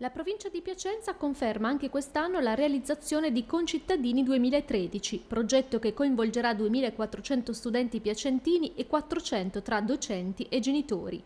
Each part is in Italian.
La provincia di Piacenza conferma anche quest'anno la realizzazione di Concittadini 2013, progetto che coinvolgerà 2.400 studenti piacentini e 400 tra docenti e genitori.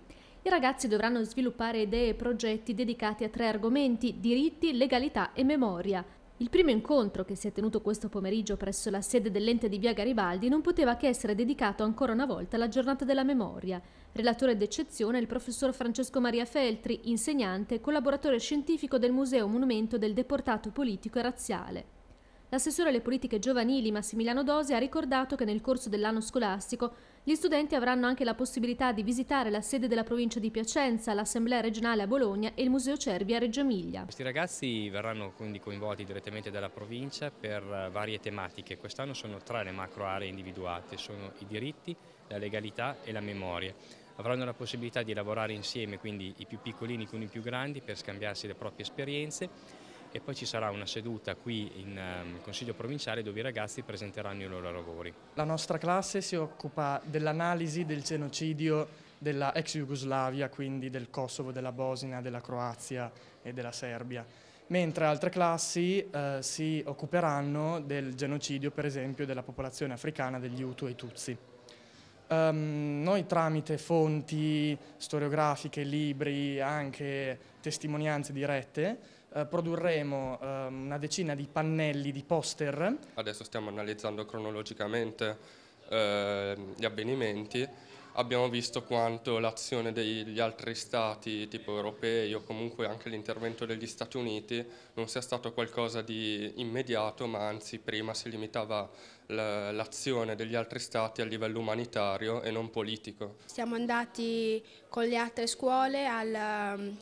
I ragazzi dovranno sviluppare idee e progetti dedicati a tre argomenti, diritti, legalità e memoria, il primo incontro che si è tenuto questo pomeriggio presso la sede dell'ente di Via Garibaldi non poteva che essere dedicato ancora una volta alla giornata della memoria. Relatore d'eccezione è il professor Francesco Maria Feltri, insegnante e collaboratore scientifico del Museo Monumento del Deportato Politico e Razziale l'assessore alle politiche giovanili Massimiliano Dosi ha ricordato che nel corso dell'anno scolastico gli studenti avranno anche la possibilità di visitare la sede della provincia di Piacenza, l'Assemblea regionale a Bologna e il Museo Cervi a Reggio Emilia. Questi ragazzi verranno quindi coinvolti direttamente dalla provincia per eh, varie tematiche. Quest'anno sono tre le macro aree individuate, sono i diritti, la legalità e la memoria avranno la possibilità di lavorare insieme, quindi i più piccolini con i più grandi, per scambiarsi le proprie esperienze e poi ci sarà una seduta qui in ehm, Consiglio Provinciale dove i ragazzi presenteranno i loro lavori. La nostra classe si occupa dell'analisi del genocidio della ex Jugoslavia, quindi del Kosovo, della Bosnia, della Croazia e della Serbia, mentre altre classi eh, si occuperanno del genocidio per esempio della popolazione africana degli Hutu e Tutsi. Um, noi tramite fonti storiografiche, libri, anche testimonianze dirette, eh, produrremo ehm, una decina di pannelli di poster. Adesso stiamo analizzando cronologicamente uh, gli avvenimenti abbiamo visto quanto l'azione degli altri stati tipo europei o comunque anche l'intervento degli Stati Uniti non sia stato qualcosa di immediato ma anzi prima si limitava l'azione degli altri stati a livello umanitario e non politico. Siamo andati con le altre scuole al,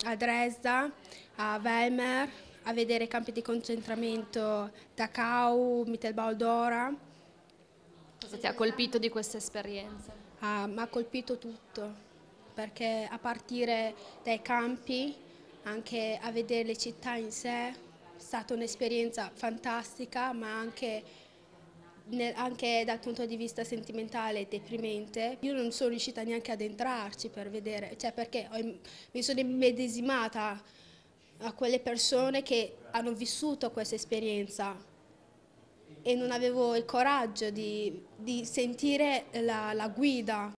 a Dresda, a Weimar a vedere campi di concentramento Dachau, Mittelbau Dora. Cosa ti ha colpito di questa esperienza? ah, mi ha colpito tutto, perché a partire dai campi, anche a vedere le città in sé, è stata un'esperienza fantastica, ma anche, anche dal punto di vista sentimentale deprimente. Io non sono riuscita neanche ad entrarci per vedere, cioè perché ho, mi sono immedesimata a quelle persone che hanno vissuto questa esperienza e non avevo il coraggio di, di sentire la, la guida